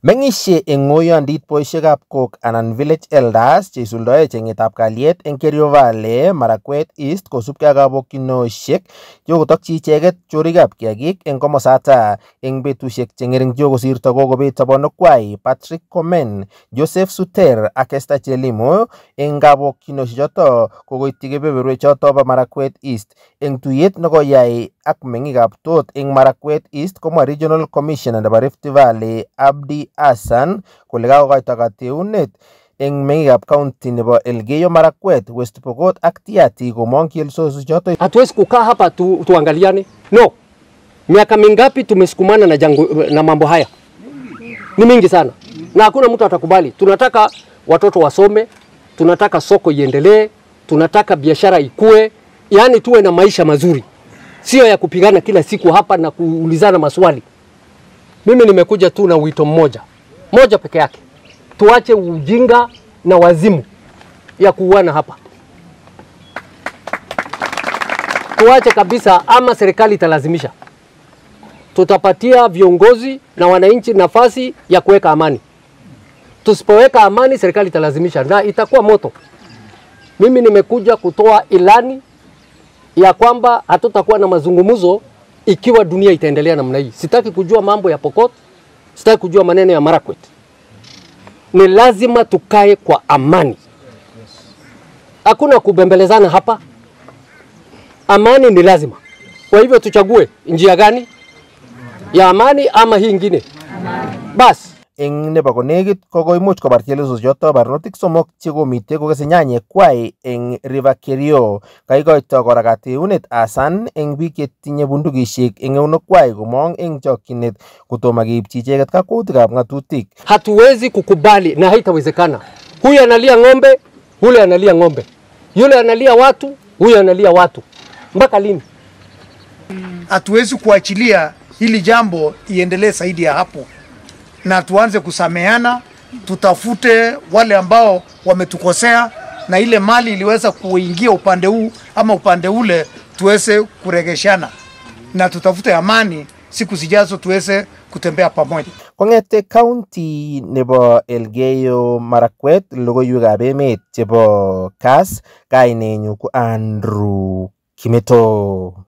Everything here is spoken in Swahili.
meng'ishe eng ng'oiyondit boisiekab kok anan Village Elders cheisuldoe chengetab kalyet eng Kerio Valley, Marakwet East kosubkei ak kobokchinosiek chekokotokyi icheket chorikab kiagik eng komosata. Eng betusiek che ng'ering chekokosirto kokobet sobonwekwai Patrick Comen, Joseph Suter ak Esther Chelimo. Eng kobokchinosiechoto kokoityi kebeberwechoto bo Marakwet East. Eng tuiyet nekoyai ak mengik ab tot eng Marakwet East komwae Regional Commissioner nebo Rift Valley Abdi Hassan kole kakokoito kateunet eng ab kaunti nebo Elgeyo Marakwet, West Pokot ak Tiaty komong kielsosi choto. Hatuwezi kukaa hapa tu, tuangaliane. No, miaka mingapi tumesukumana na, jangu, na mambo haya ni mingi sana, na hakuna mtu atakubali. Tunataka watoto wasome, tunataka soko iendelee, tunataka biashara ikue, yaani tuwe na maisha mazuri sio ya kupigana kila siku hapa na kuulizana maswali. Mimi nimekuja tu na wito mmoja moja peke yake, tuache ujinga na wazimu ya kuuana hapa, tuache kabisa, ama serikali italazimisha. Tutapatia viongozi na wananchi nafasi ya kuweka amani. Tusipoweka amani, serikali italazimisha na itakuwa moto. Mimi nimekuja kutoa ilani ya kwamba hatutakuwa na mazungumzo ikiwa dunia itaendelea namna hii. Sitaki kujua mambo ya Pokot, sitaki kujua maneno ya Marakwet. Ni lazima tukae kwa amani, hakuna kubembelezana hapa. Amani ni lazima. Kwa hivyo tuchague njia gani ya amani ama hii ingine? Basi eng nebo konegit ko koimuch kobar chelosok choto barnotik somok che komitei kokese nyanyek kwai eng River Kerio. Kaikoito kora kateunet asan eng biik chetinye bundukisiek eng kwai komong eng chokchinet kotomo keipchi icheket kakwautikab ng'atutik. Hatuwezi kukubali na haitawezekana. Huyu analia ng'ombe, yule analia ng'ombe, yule analia watu, huyu analia watu. Mpaka lini? Hatuwezi kuachilia hili jambo iendelee zaidi ya hapo na tuanze kusameana, tutafute wale ambao wametukosea, na ile mali iliweza kuingia upande huu ama upande ule tuweze kuregeshana na tutafute amani siku zijazo tuweze kutembea pamoja. Kong'ete kaunti nebo Elgeyo Marakwet logoiwekab emet chebo kas, kainenyu ko Andrew Kimeto.